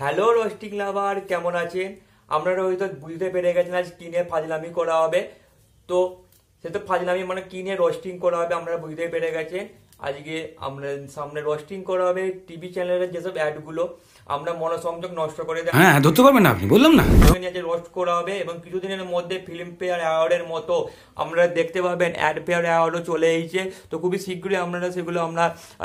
hello roasting লাভার কেমন আছেন আপনারা হয়তো বুঝতে পেরে গেছেন আজ কিনে ফাজলামি করা হবে তো সে তো ফাজলামি মানে কিনে রোস্টিং করা হবে আপনারা বুঝতে পেরে গেছেন আজকে আমরা সামনে রোস্টিং করা হবে টিভি চ্যানেলের যেসব অ্যাডগুলো আমরা মনোসংযোগ নষ্ট করে দেয় হ্যাঁ ধরতে পারবেন না আপনি বললাম না যে রোস্ট করা হবে এবং কিছুদিনের মধ্যে ফিল্ম ফেয়ার অ্যাওয়ার্ডের মতো আমরা দেখতে পাবেন অ্যাড ফেয়ার অ্যাওয়ার্ডও চলে এসেছে তো খুবই শীঘ্রই আপনারা সেগুলো আমরা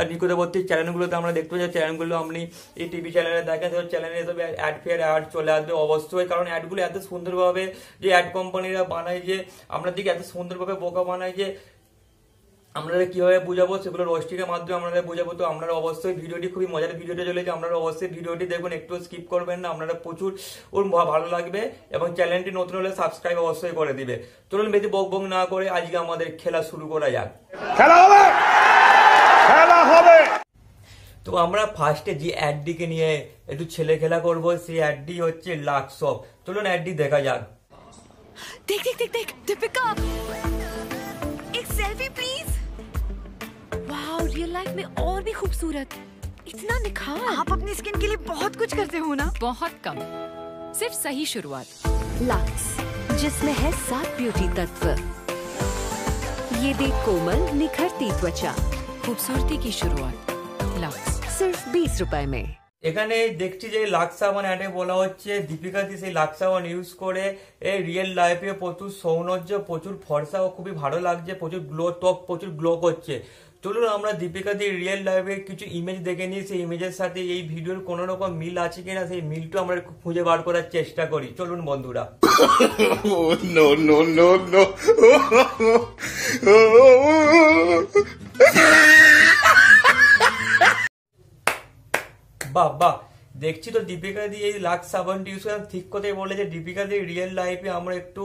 নিকটবর্তী চ্যানেলগুলোতে আমরা দেখতে পাচ্ছি চ্যানেলগুলো আপনি এই টিভি চ্যানেলে দেখেন সেই চ্যানেলে এসব অ্যাড ফেয়ার অ্যাওয়ার্ড চলে আসবে অবশ্যই কারণ অ্যাডগুলো এত সুন্দরভাবে যে অ্যাড কোম্পানিরা বানায় যে আমরা দিকে এত সুন্দরভাবে বোকা বানায় যে আপনারা কীভাবে বোঝাবো সেগুলো রোস্টিকের মাধ্যমে আপনারা বোঝাবো তো আপনারা অবশ্যই ভিডিওটি খুবই মজার ভিডিওটি চলেছে আপনারা অবশ্যই ভিডিওটি দেখুন একটু স্কিপ করবেন না আপনারা প্রচুর ওর ভালো লাগবে এবং চ্যানেলটি নতুন হলে সাবস্ক্রাইব অবশ্যই করে দিবে চলুন বেশি বক বক না করে আজকে আমাদের খেলা শুরু করা যাক খেলা হবে খেলা হবে তো আমরা ফার্স্টে যে অ্যাডডিকে নিয়ে একটু ছেলে খেলা করব সেই অ্যাডটি হচ্ছে লাক্সপ চলুন অ্যাডটি দেখা যাক দেখ দেখ দেখ দীপিকা रियल लाइफ में और भी खूबसूरत इतना निखार आप अपनी स्किन के लिए बहुत कुछ करते हो ना बहुत कम सिर्फ सही शुरुआत लक्स जिसमें है सात ब्यूटी तत्व ये दे कोमल निखरती त्वचा खूबसूरती की शुरुआत लक्स सिर्फ बीस रुपए में এখানে দেখছি যে লাক্স সাবান অ্যাডে বলা হচ্ছে দীপিকাদি সেই লাক্স সাবান ইউজ করে এই রিয়েল লাইফে প্রচুর সৌন্দর্য প্রচুর ফর্সা ও খুবই ভালো লাগছে প্রচুর গ্লো ত্বক প্রচুর গ্লো করছে চলুন আমরা দীপিকা দি রিয়েল লাইফের কিছু ইমেজ দেখে নিই সেই ইমেজের সাথে এই ভিডিওর কোনো রকম মিল আছে কিনা সেই মিলটা আমরা খুঁজে বার করার চেষ্টা করি চলুন বন্ধুরা নো নো নো নো বাহ বাহ দেখছি তো দীপিকা দি এই লাক্স সাবানটি ইউজ করে ঠিক কথাই বলে যে দীপিকা দি রিয়েল লাইফে আমরা একটু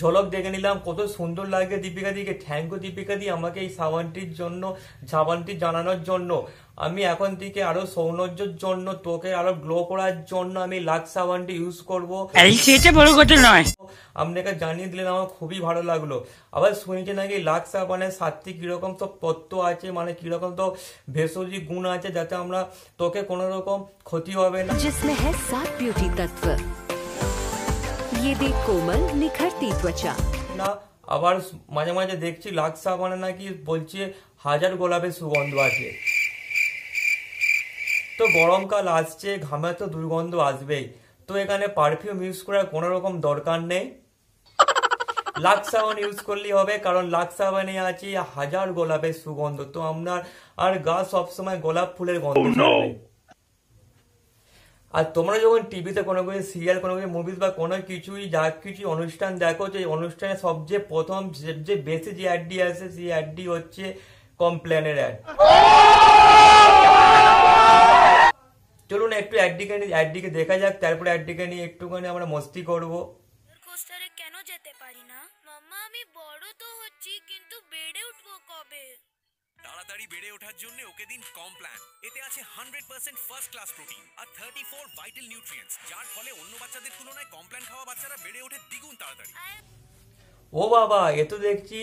ঝলক দেখে নিলাম কত সুন্দর লাগে দীপিকা দিকে থ্যাংক ইউ দীপিকা দি আমাকে এই সাবানটির জন্য সাবানটি জানানোর জন্য আমি এখন থেকে আরো সৌন্দর্যের জন্য তোকে আরো গ্লো করার জন্য আমি লাক্স সাবানটি ইউজ করব সেটা বড় কথা নয় আপনাকে জানিয়ে দিলেন আমার খুবই ভালো লাগলো আবার শুনেছি নাকি লাক্স সাবানের সাতটি কিরকম সব তত্ত্ব আছে মানে কিরকম তো ভেষজ গুণ আছে যাতে আমরা তোকে কোনো রকম ক্ষতি হবে না जिसमें है सात ब्यूटी तत्व ये दे कोमल निखरती त्वचा না আবার মাঝে মাঝে দেখছি লাক্স সাবানে নাকি বলছে হাজার গোলাপের সুগন্ধ আছে তো গরমকাল আসছে ঘামে তো দুর্গন্ধ আসবেই তো এখানে পারফিউম ইউজ করার কোনো রকম দরকার নেই লাক্স সাবান ইউজ করলেই হবে কারণ লাক্স সাবানে আছে হাজার গোলাপের সুগন্ধ তো আপনার আর গা সবসময় গোলাপ ফুলের গন্ধ oh, আর তোমরা যখন টিভিতে কোনো কিছু সিরিয়াল কোনো কিছু মুভিজ বা কোনো কিছুই যা কিছু অনুষ্ঠান দেখো যে অনুষ্ঠানে সবচেয়ে প্রথম যে বেশি যে অ্যাডটি আসে সেই অ্যাডটি হচ্ছে কমপ্লেনের অ্যাড চলুন একটু অ্যাডটিকে অ্যাডটিকে দেখা যাক তারপরে অ্যাডটিকে নিয়ে একটুখানি আমরা মস্তি করব কোস্টারে কেন যেতে পারি না মাম্মা আমি বড় তো হচ্ছি কিন্তু বেড়ে উঠবো কবে তাড়াতাড়ি বেড়ে ওঠার জন্য ওকে দিন কম প্ল্যান এতে আছে hundred percent first class protein আর থার্টি ফোর ভাইটাল নিউট্রিয়েন্টস যার ফলে অন্য বাচ্চাদের তুলনায় কম প্ল্যান খাওয়া বাচ্চারা বেড়ে ওঠে দ্বিগুণ তাড়াতাড়ি ও বাবা এ তো দেখছি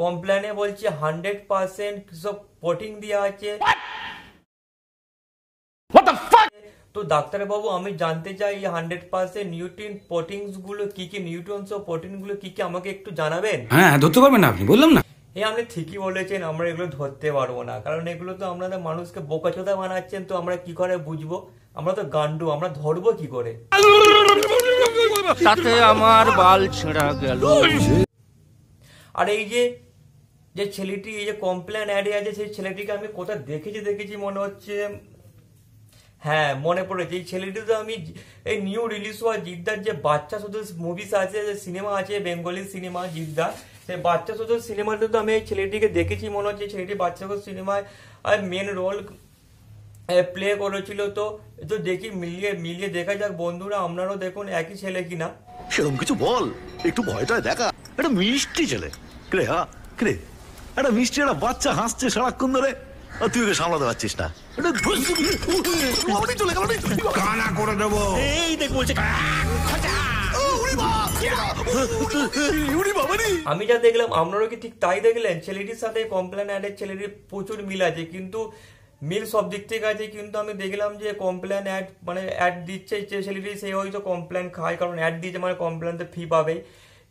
কমপ্ল্যানে বলছে হান্ড্রেড পার্সেন্ট সব প্রোটিন দেওয়া আছে তো ডাক্তারবাবু আমি জানতে চাই এই হান্ড্রেড পার্সেন্ট নিউট্রিন প্রোটিনস গুলো কি কি নিউট্রনস ও প্রোটিন গুলো কি কি আমাকে একটু জানাবেন হ্যাঁ, হ্যাঁ ধরতে পারবেন আপনি বললাম না এই আপনি ঠিকই বলেছেন আমরা এগুলো ধরতে পারবো না কারণ এগুলো তো আপনাদের মানুষকে বোকাচোদা বানাচ্ছেন তো আমরা কি করে বুঝবো আমরা তো গান্ডু আমরা ধরবো কি করে আমার বাল ছেঁড়া গেল আর এই যে যে ছেলেটি এই যে কমপ্লেন অ্যাডে আছে সেই ছেলেটিকে আমি কোথায় দেখেছি দেখেছি মনে হচ্ছে হ্যাঁ মনে পড়েছে এই ছেলেটি তো আমি এই নিউ রিলিজ হওয়া জিদ্দার যে বাচ্চা শুধু মুভিস আছে যে সিনেমা আছে বেঙ্গলি সিনেমা জিদ্দা সেই বাচ্চা শুধু সিনেমাতে তো আমি এই ছেলেটিকে দেখেছি মনে হচ্ছে ছেলেটি বাচ্চা শুধু সিনেমায় আর মেন রোল প্লে করেছিল তো তো দেখি মিলিয়ে মিলিয়ে দেখা যাক বন্ধুরা আপনারাও দেখুন একই ছেলে কিনা সেরকম কিছু বল একটু ভয়টা দেখা একটা মিষ্টি ছেলে ক্রে হা ক্রে একটা মিষ্টি একটা বাচ্চা হাসছে সারাক্ষণ ধরে আর তুই ওকে সামলাতে পারছিস না আমি যা দেখলাম আপনারও কি ঠিক তাই দেখলেন ছেলেটির সাথে কমপ্লেন অ্যাডের ছেলেটির প্রচুর মিল আছে কিন্তু মিল সব দিক থেকে আছে কিন্তু আমি দেখলাম যে কমপ্লেন অ্যাড মানে অ্যাড দিচ্ছে যে ছেলেটি সে হয়তো কমপ্লেন খায় কারণ অ্যাড দিচ্ছে মানে কমপ্লেন তো ফি পাবেই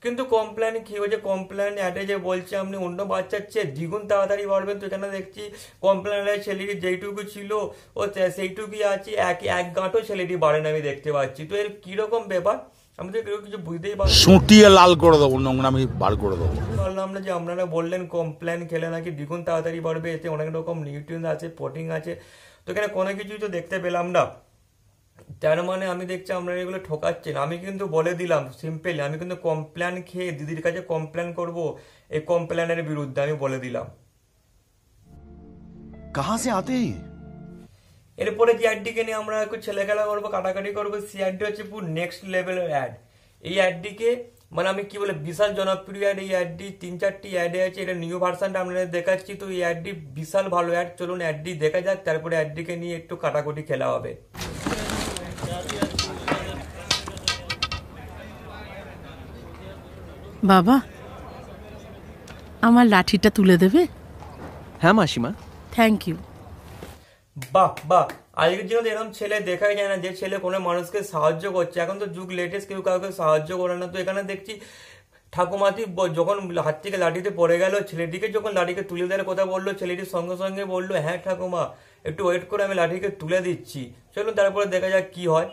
কিন্তু কমপ্ল্যান কী হয়েছে কমপ্ল্যান অ্যাডে যে বলছে আপনি অন্য বাচ্চার চেয়ে দ্বিগুণ তাড়াতাড়ি বাড়বেন তো এখানে দেখছি কমপ্ল্যানের ছেলেটি যেইটুকু ছিল ও সেইটুকুই আছে এক এক গাঁটও বাড়ে বাড়েন আমি দেখতে পাচ্ছি তো এর কীরকম ব্যাপার আমি তো কেউ কিছু বুঝতেই পারি সুটিয়ে লাল করে দেবো নোংরা আমি বার করে দেবো বললাম না যে আপনারা বললেন কমপ্ল্যান খেলে নাকি দ্বিগুণ তাড়াতাড়ি বাড়বে এতে অনেক রকম নিউট্রিয়েন্স আছে প্রোটিন আছে তো এখানে কোনো কিছুই তো দেখতে পেলাম না তার মানে আমি দেখছি আপনারা এগুলো ঠকাচ্ছেন আমি কিন্তু বলে দিলাম সিম্পলি আমি কিন্তু কমপ্ল্যান খেয়ে দিদির কাছে কমপ্ল্যান করব এই কমপ্ল্যানের বিরুদ্ধে আমি বলে দিলাম কাহা সে আতে এরপরে জিআরডিকে নিয়ে আমরা একটু ছেলে খেলা করবো কাটাকাটি করবো সিআরডি হচ্ছে পুরো নেক্সট লেভেলের অ্যাড এই অ্যাডটিকে মানে আমি কি বলে বিশাল জনপ্রিয় অ্যাড এই অ্যাডটি তিন চারটি অ্যাডে আছে এটা নিউ ভার্সানটা আপনাদের দেখাচ্ছি তো এই অ্যাডটি বিশাল ভালো অ্যাড চলুন অ্যাডটি দেখা যাক তারপরে অ্যাডটিকে নিয়ে একটু কাটাকুটি খেলা হবে বাবা আমার লাঠিটা তুলে দেবে হ্যাঁ মাসিমা থ্যাংক ইউ বাহ বাহ আজকের তো এরকম ছেলে দেখাই যায় না যে ছেলে কোনো মানুষকে সাহায্য করছে এখন তো যুগ লেটেস্ট কেউ কাউকে সাহায্য করে না তো এখানে দেখছি ঠাকুমাটি যখন হাত থেকে লাঠিতে পড়ে গেল ছেলেটিকে যখন লাঠিকে তুলে দেওয়ার কথা বললো ছেলেটির সঙ্গে সঙ্গে বললো হ্যাঁ ঠাকুমা একটু ওয়েট করে আমি লাঠিকে তুলে দিচ্ছি চলুন তারপরে দেখা যাক কি হয়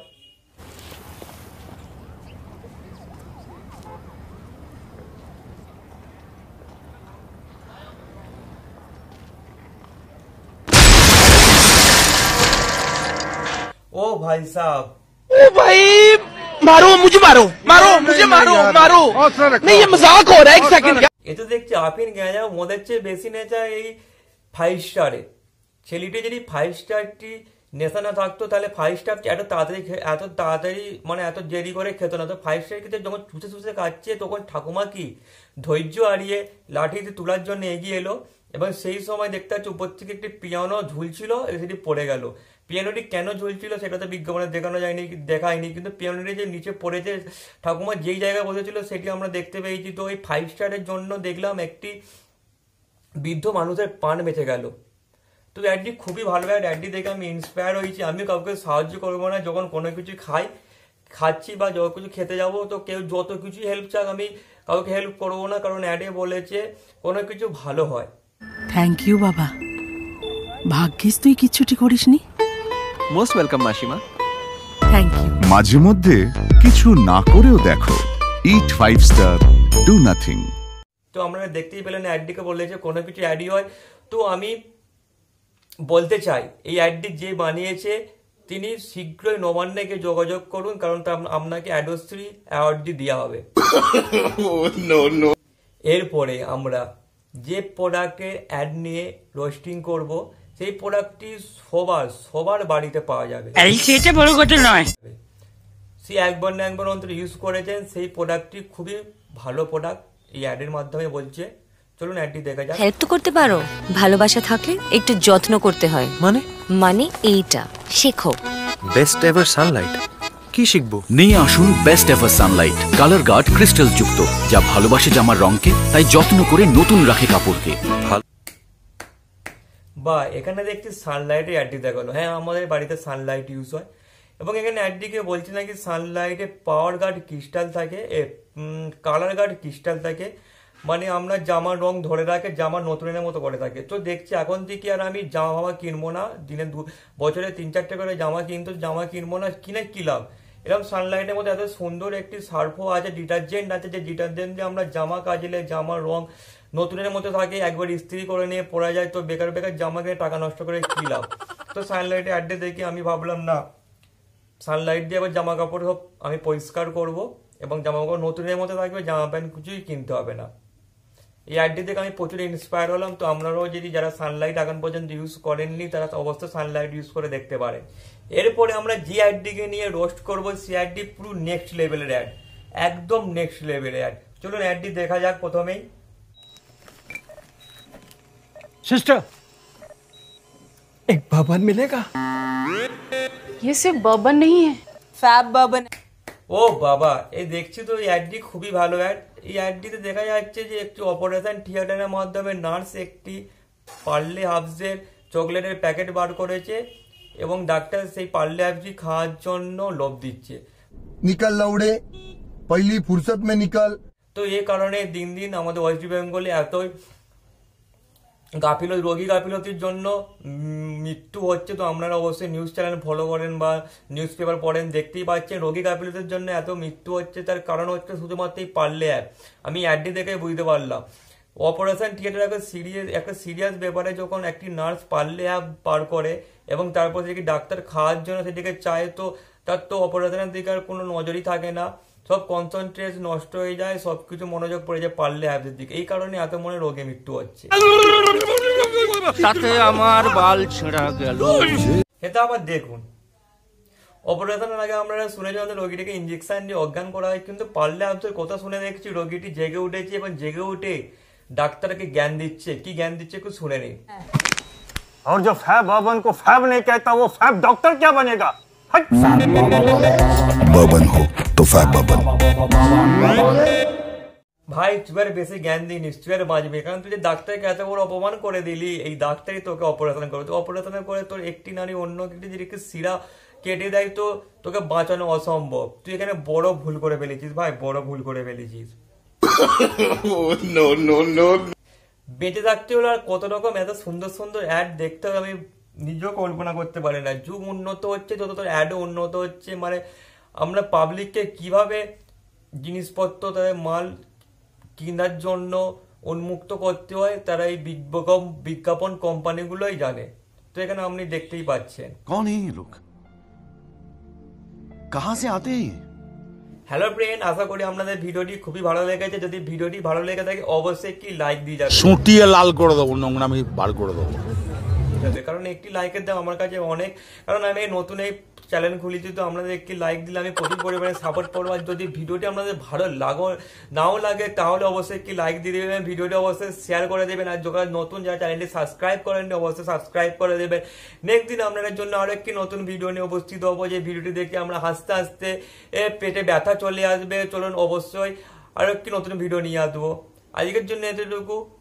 ओ भाई साहब ओ भाई मारो मुझे मारो मारो मुझे मारो मारो नहीं ये मजाक हो रहा है एक सेकंड এ দেখছি চেয়ে বেশি নেচা এই ফাইভ স্টারে ছেলেটি যদি ফাইভ স্টারটি নেশা না থাকতো তাহলে ফাইভ স্টার এত তাড়াতাড়ি এত তাড়াতাড়ি মানে এত দেরি করে খেত না তো ফাইভ স্টার খেতে যখন চুষে চুষে খাচ্ছে তখন ঠাকুমা কি ধৈর্য হারিয়ে লাঠিতে তোলার জন্য এগিয়ে এলো এবং সেই সময় দেখতে পাচ্ছি উপর থেকে একটি পিয়ানো ঝুলছিল সেটি পড়ে গেল পিয়ানোটি কেন ঝুলছিল সেটা তো বিজ্ঞাপনে দেখানো যায়নি দেখায়নি কিন্তু পিয়ানোটি যে নিচে পড়েছে ঠাকুমা যেই জায়গায় বসেছিল সেটি আমরা দেখতে পেয়েছি তো ওই ফাইভ স্টারের জন্য দেখলাম একটি বৃদ্ধ মানুষের পান বেঁচে গেল তো অ্যাডটি খুবই ভালো হয় অ্যাডটি দেখে আমি ইন্সপায়ার হয়েছি আমি কাউকে সাহায্য করবো না যখন কোনো কিছু খাই খাচ্ছি বা যত কিছু খেতে যাব তো কেউ যত কিছু হেল্প চাক আমি কাউকে হেল্প করবো না কারণ অ্যাডে বলেছে কোনো কিছু ভালো হয় থ্যাংক ইউ বাবা ভাগ্যিস তুই কিচ্ছুটি নি মোস্ট ওয়েলকাম মাসিমা থ্যাংক ইউ মাঝে মধ্যে কিছু না করেও দেখো eat five star do nothing তো আমরা দেখতেই পেলেন অ্যাডটিকে বললে যে কোনো কিছু অ্যাডি হয় তো আমি বলতে চাই এই অ্যাডটি যে বানিয়েছে তিনি শীঘ্রই নবান্নকে যোগাযোগ করুন কারণ আপনাকে অ্যাডোশ্রী অ্যাওয়ার্ডটি দেওয়া হবে oh, এরপরে আমরা যে প্রোডাক্টের অ্যাড নিয়ে রোস্টিং করব সেই প্রোডাক্টটি সবার সবার বাড়িতে পাওয়া যাবে সেটা বড় কথা নয় সে একবার না একবার অন্তর ইউজ করেছেন সেই প্রোডাক্টটি খুবই ভালো প্রোডাক্ট এই অ্যাডের মাধ্যমে বলছে চলুন অ্যাডটি দেখা যাক হেল্প তো করতে পারো ভালোবাসা থাকলে একটু যত্ন করতে হয় মানে মানে এইটা শেখো বেস্ট এভার সানলাইট কি শিখবো নিয়ে আসুন best ever sunlight colour guard crystal যুক্ত যা ভালোবাসে জামার রঙকে তাই যত্ন করে নতুন রাখে কাপড়কে ভালো বা এখানে দেখছি সানলাইটের অ্যাডটি দেখালো হ্যাঁ আমাদের বাড়িতে সানলাইট ইউজ হয় এবং এখানে অ্যাডটিকে বলছে নাকি সানলাইটে পাওয়ার গার্ড ক্রিস্টাল থাকে কালার গার্ড ক্রিস্টাল থাকে মানে আমরা জামার রং ধরে রাখে জামা নতুনের মতো করে থাকে তো দেখছি এখন থেকে আর আমি জামা ফামা কিনবো না দিনে দু বছরে তিন চারটে করে জামা কিনতো জামা কিনবো না কিনে কিলাম এরকম সানলাইটের মধ্যে এত সুন্দর একটি সার্ফও আছে ডিটারজেন্ট আছে যে ডিটারজেন্ট দিয়ে আমরা জামা কাজলে জামার রং নতুনের মতো থাকে একবার ইস্ত্রি করে নিয়ে পরা যায় তো বেকার বেকার জামা কিনে টাকা নষ্ট করে কী লাভ তো সানলাইটে অ্যাড্রেস দেখে আমি ভাবলাম না সানলাইট দিয়ে আবার জামা কাপড় সব আমি পরিষ্কার করব এবং জামা কাপড় নতুনের মতো থাকবে জামা প্যান্ট কিছুই কিনতে হবে না এই অ্যাডটি থেকে আমি প্রচুর ইন্সপায়ার হলাম তো আপনারাও যদি যারা সানলাইট এখন পর্যন্ত ইউজ করেননি তারা অবশ্যই সানলাইট ইউজ করে দেখতে পারে এরপরে আমরা যে অ্যাডডিকে নিয়ে রোস্ট করবো সেই অ্যাডডি পুরো নেক্সট লেভেলের অ্যাড একদম নেক্সট লেভেলের অ্যাড চলুন অ্যাডটি দেখা যাক প্রথমেই सिस्टर एक बबन मिलेगा ये सिर्फ बबन नहीं है फैब बबन ও বাবা এই দেখছি তো এই অ্যাডটি খুবই ভালো অ্যাড এই অ্যাডটিতে দেখা যাচ্ছে যে একটি অপারেশন থিয়েটারের মাধ্যমে নার্স একটি পার্লে হাফসের চকলেটের প্যাকেট বার করেছে এবং ডাক্তার সেই পার্লে হাফসটি খাওয়ার জন্য লোভ দিচ্ছে নিকাল লাউড়ে পহলি ফুরসত মে নিকাল তো এই কারণে দিন দিন আমাদের ওয়েস্ট বেঙ্গলে এতই গাফিলত রোগী গাফিলতির জন্য মৃত্যু হচ্ছে তো আপনারা অবশ্যই নিউজ চ্যানেল ফলো করেন বা নিউজ পেপার পড়েন দেখতেই পাচ্ছেন রোগী গাফিলতির জন্য এত মৃত্যু হচ্ছে তার কারণ হচ্ছে শুধুমাত্র এই পারলে অ্যাপ আমি অ্যাডটি দেখে বুঝতে পারলাম অপারেশন থিয়েটার একটা সিরিয়াস একটা সিরিয়াস ব্যাপারে যখন একটি নার্স পারলে অ্যাপ পার করে এবং তারপর সেটি ডাক্তার খাওয়ার জন্য সেটিকে চায় তো তার তো অপারেশনের দিকে আর কোনো নজরই থাকে না সব কনসেন্ট্রেট নষ্ট হয়ে যায় সবকিছু মনোযোগ পড়ে যায় পারলে অ্যাপসের দিকে এই কারণে এত মনে রোগে মৃত্যু হচ্ছে তাতে আমার বাল ছেঁড়া গেল সেটা আবার দেখুন অপারেশনের আগে আমরা শুনেছি আমাদের রোগীটিকে ইঞ্জেকশন দিয়ে অজ্ঞান করা হয় কিন্তু পারলে অ্যাপসের কথা শুনে দেখছি রোগীটি জেগে উঠেছে এবং জেগে উঠে ডাক্তারকে জ্ঞান দিচ্ছে কি জ্ঞান দিচ্ছে একটু শুনে নেই और जो फैब बबन को फैब नहीं कहता वो फैब डॉक्टर क्या बनेगा बबन हो तोहफा बबन ভাই চুয়ের বেশি জ্ঞান দিনি চুয়ের বাঁচবে কারণ তুই যে ডাক্তারকে এত বড় অপমান করে দিলি এই ডাক্তারই তোকে অপারেশন করে অপারেশন করে তোর একটি নারী অন্য একটি যদি শিরা কেটে দেয় তো তোকে বাঁচানো অসম্ভব তুই এখানে বড় ভুল করে ফেলেছিস ভাই বড় ভুল করে ফেলেছিস বেঁচে থাকতে হলে আর কত রকম এত সুন্দর সুন্দর অ্যাড দেখতে হবে আমি নিজেও কল্পনা করতে পারি না যুগ উন্নত হচ্ছে যত তোর অ্যাডও উন্নত হচ্ছে মানে আমরা পাবলিককে কিভাবে জিনিসপত্র তাদের মাল কেনার জন্য উন্মুক্ত করতে হয় তারা এই বিজ্ঞাপন কোম্পানিগুলোই জানে তো এখানে আপনি দেখতেই পাচ্ছেন কোন এই লোক কাহা সে আতে হ্যালো ফ্রেন্ড আশা করি আপনাদের ভিডিওটি খুবই ভালো লেগেছে যদি ভিডিওটি ভালো লেগে থাকে অবশ্যই কি লাইক দিয়ে যাবে সুটিয়ে লাল করে দেবো নোংরা আমি বার করে দেবো যাবে কারণ একটি লাইকের দাম আমার কাছে অনেক কারণ আমি নতুন এই চ্যানেল খুলেছি তো আপনাদের একটি লাইক দিলে আমি প্রচুর পরিমাণে সাপোর্ট করবো আর যদি ভিডিওটি আপনাদের ভালো লাগো নাও লাগে তাহলে অবশ্যই একটি লাইক দিয়ে দেবেন ভিডিওটি অবশ্যই শেয়ার করে দেবেন আর যখন নতুন যারা চ্যানেলটি সাবস্ক্রাইব করেন অবশ্যই সাবস্ক্রাইব করে দেবেন নেক্সট দিন আপনাদের জন্য আরও একটি নতুন ভিডিও নিয়ে উপস্থিত হবো যে ভিডিওটি দেখে আমরা হাসতে হাসতে পেটে ব্যথা চলে আসবে চলুন অবশ্যই আরও একটি নতুন ভিডিও নিয়ে আসবো আজকের জন্য এতটুকু